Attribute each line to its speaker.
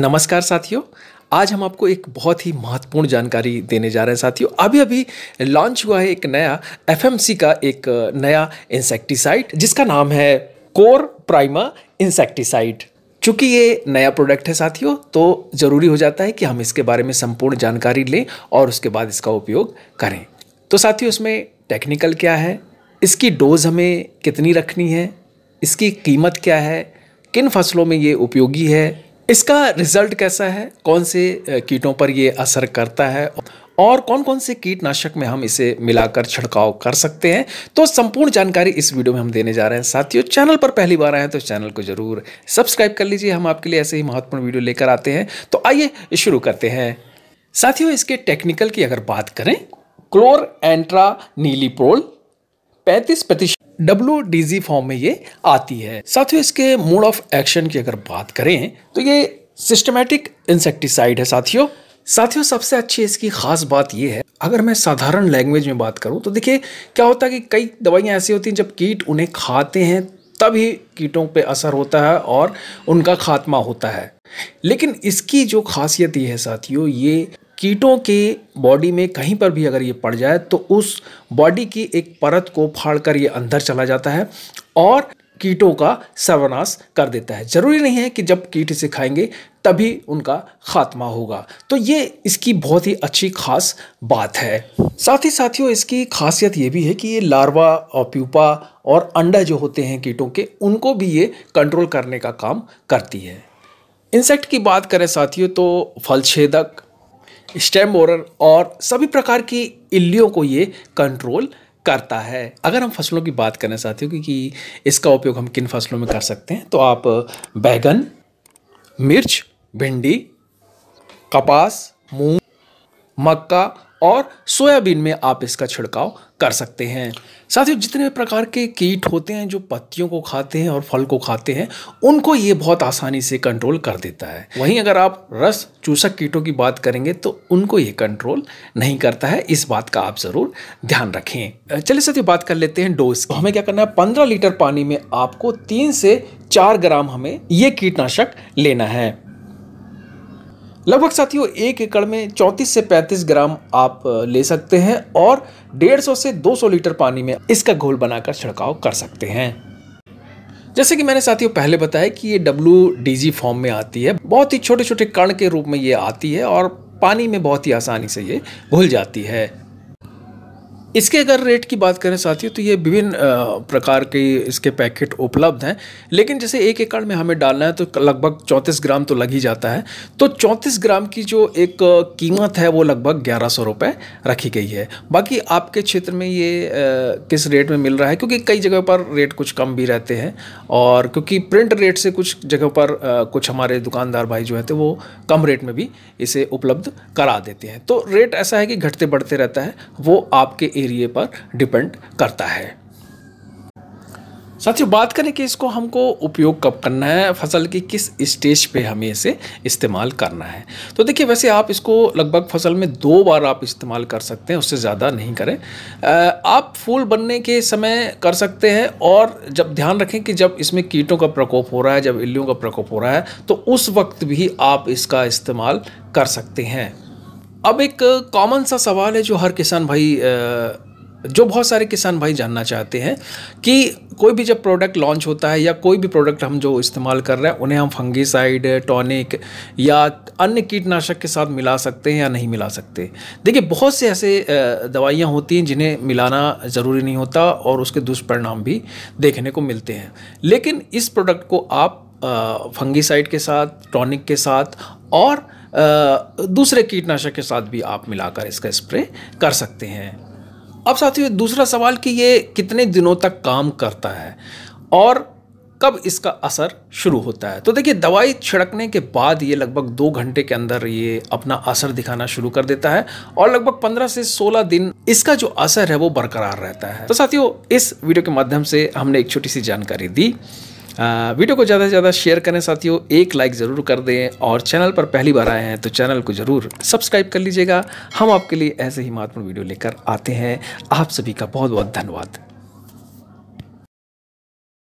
Speaker 1: नमस्कार साथियों आज हम आपको एक बहुत ही महत्वपूर्ण जानकारी देने जा रहे हैं साथियों अभी अभी लॉन्च हुआ है एक नया एफएमसी का एक नया इंसेक्टिसाइड जिसका नाम है कोर प्राइमा इंसेक्टिसाइड चूंकि ये नया प्रोडक्ट है साथियों तो ज़रूरी हो जाता है कि हम इसके बारे में संपूर्ण जानकारी लें और उसके बाद इसका उपयोग करें तो साथियों इसमें टेक्निकल क्या है इसकी डोज हमें कितनी रखनी है इसकी कीमत क्या है किन फसलों में ये उपयोगी है इसका रिजल्ट कैसा है कौन से कीटों पर ये असर करता है और कौन कौन से कीटनाशक में हम इसे मिलाकर छिड़काव कर सकते हैं तो संपूर्ण जानकारी इस वीडियो में हम देने जा रहे हैं साथियों चैनल पर पहली बार आए हैं तो चैनल को जरूर सब्सक्राइब कर लीजिए हम आपके लिए ऐसे ही महत्वपूर्ण वीडियो लेकर आते हैं तो आइए शुरू करते हैं साथियों इसके टेक्निकल की अगर बात करें क्लोर एंट्रा नीलीप्रोल पैंतीस प्रतिशत डब्ल्यू डी जी फॉर्म में ये आती है साथियों इसके मोड ऑफ एक्शन की अगर बात करें तो ये सिस्टमेटिक इंसेक्टिसाइड है साथियों साथियों सबसे अच्छी इसकी खास बात यह है अगर मैं साधारण लैंग्वेज में बात करूं तो देखिए क्या होता है कि कई दवाइयाँ ऐसी होती हैं जब कीट उन्हें खाते हैं तभी कीटों पे असर होता है और उनका खात्मा होता है लेकिन इसकी जो खासियत ये है साथियों ये कीटों के बॉडी में कहीं पर भी अगर ये पड़ जाए तो उस बॉडी की एक परत को फाड़ कर ये अंदर चला जाता है और कीटों का सर्वनाश कर देता है जरूरी नहीं है कि जब कीट इसे खाएंगे तभी उनका खात्मा होगा तो ये इसकी बहुत ही अच्छी खास बात है साथ ही साथियों इसकी खासियत ये भी है कि ये लार्वा और प्यूपा और अंडा जो होते हैं कीटों के उनको भी ये कंट्रोल करने का काम करती है इंसेक्ट की बात करें साथियों तो फलछेदक स्टेम ओरर और सभी प्रकार की इल्लियों को ये कंट्रोल करता है अगर हम फसलों की बात करें साथियों क्योंकि इसका उपयोग हम किन फसलों में कर सकते हैं तो आप बैगन मिर्च भिंडी कपास मूंग मक्का और सोयाबीन में आप इसका छिड़काव कर सकते हैं साथियों जितने प्रकार के कीट होते हैं जो पत्तियों को खाते हैं और फल को खाते हैं उनको ये बहुत आसानी से कंट्रोल कर देता है वहीं अगर आप रस चूसक कीटों की बात करेंगे तो उनको ये कंट्रोल नहीं करता है इस बात का आप ज़रूर ध्यान रखें चलिए साथियों बात कर लेते हैं डोज हमें क्या करना है पंद्रह लीटर पानी में आपको तीन से चार ग्राम हमें ये कीटनाशक लेना है लगभग साथियों एक एकड़ में 34 से 35 ग्राम आप ले सकते हैं और 150 से 200 लीटर पानी में इसका घोल बनाकर छिड़काव कर सकते हैं जैसे कि मैंने साथियों पहले बताया कि ये डब्ल्यू फॉर्म में आती है बहुत ही छोटे छोटे कण के रूप में ये आती है और पानी में बहुत ही आसानी से ये घुल जाती है इसके अगर रेट की बात करें साथियों तो ये विभिन्न प्रकार के इसके पैकेट उपलब्ध हैं लेकिन जैसे एक एकड़ में हमें डालना है तो लगभग 34 ग्राम तो लग ही जाता है तो 34 ग्राम की जो एक कीमत है वो लगभग ग्यारह सौ रुपये रखी गई है बाकी आपके क्षेत्र में ये किस रेट में मिल रहा है क्योंकि कई जगह पर रेट कुछ कम भी रहते हैं और क्योंकि प्रिंट रेट से कुछ जगह पर कुछ हमारे दुकानदार भाई जो है तो वो कम रेट में भी इसे उपलब्ध करा देते हैं तो रेट ऐसा है कि घटते बढ़ते रहता है वो आपके एरिए पर डिपेंड करता है साथियों बात करें कि इसको हमको उपयोग कब करना है फसल की किस स्टेज पे हमें इसे इस्तेमाल करना है तो देखिए वैसे आप इसको लगभग फसल में दो बार आप इस्तेमाल कर सकते हैं उससे ज़्यादा नहीं करें आप फूल बनने के समय कर सकते हैं और जब ध्यान रखें कि जब इसमें कीटों का प्रकोप हो रहा है जब इल्लियों का प्रकोप हो रहा है तो उस वक्त भी आप इसका इस्तेमाल कर सकते हैं अब एक कॉमन सा सवाल है जो हर किसान भाई जो बहुत सारे किसान भाई जानना चाहते हैं कि कोई भी जब प्रोडक्ट लॉन्च होता है या कोई भी प्रोडक्ट हम जो इस्तेमाल कर रहे हैं उन्हें हम फंगीसाइड टॉनिक या अन्य कीटनाशक के साथ मिला सकते हैं या नहीं मिला सकते देखिए बहुत से ऐसे दवाइयाँ होती हैं जिन्हें मिलाना ज़रूरी नहीं होता और उसके दुष्परिणाम भी देखने को मिलते हैं लेकिन इस प्रोडक्ट को आप फंगीसाइड के साथ टॉनिक के साथ और दूसरे कीटनाशक के साथ भी आप मिलाकर इसका स्प्रे कर सकते हैं अब साथियों दूसरा सवाल कि ये कितने दिनों तक काम करता है और कब इसका असर शुरू होता है तो देखिए दवाई छिड़कने के बाद ये लगभग दो घंटे के अंदर ये अपना असर दिखाना शुरू कर देता है और लगभग 15 से 16 दिन इसका जो असर है वो बरकरार रहता है तो साथियों इस वीडियो के माध्यम से हमने एक छोटी सी जानकारी दी वीडियो को ज़्यादा से ज़्यादा शेयर करें साथियों एक लाइक ज़रूर कर दें और चैनल पर पहली बार आए हैं तो चैनल को ज़रूर सब्सक्राइब कर लीजिएगा हम आपके लिए ऐसे ही महत्वपूर्ण वीडियो लेकर आते हैं आप सभी का बहुत बहुत धन्यवाद